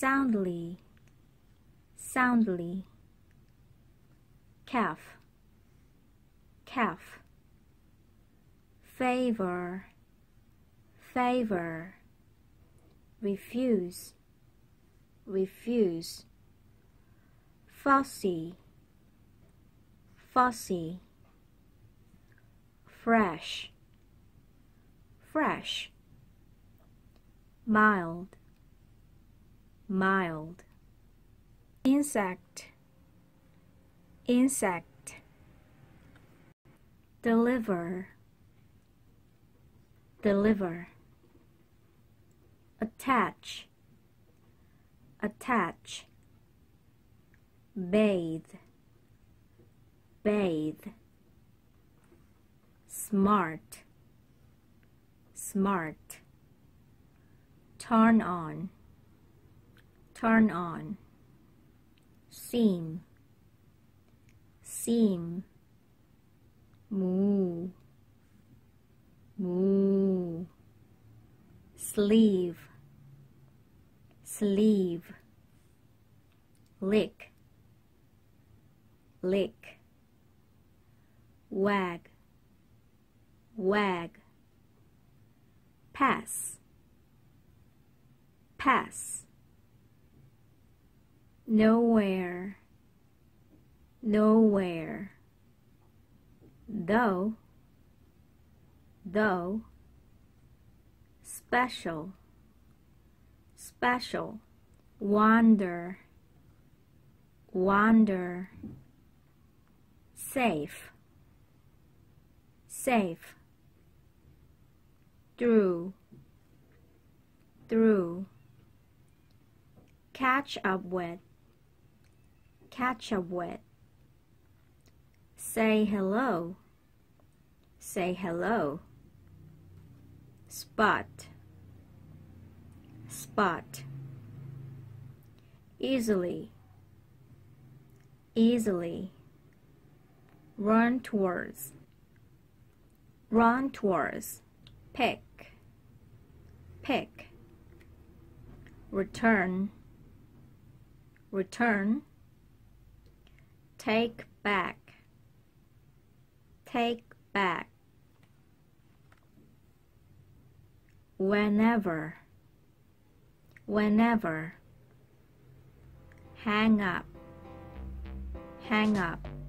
soundly, soundly. Calf, calf. Favor, favor. Refuse, refuse. Fussy, fussy. Fresh, fresh. Mild, mild insect insect deliver deliver attach attach bathe bathe smart smart turn on turn on, seam, seam, move, move, sleeve, sleeve, lick, lick, wag, wag, pass, pass nowhere, nowhere. Though, though, special, special, wander, wander, safe, safe, through, through, catch up with, catch up with. Say hello. Say hello. Spot. Spot. Easily. Easily. Run towards. Run towards. Pick. Pick. Return. Return take back take back whenever whenever hang up hang up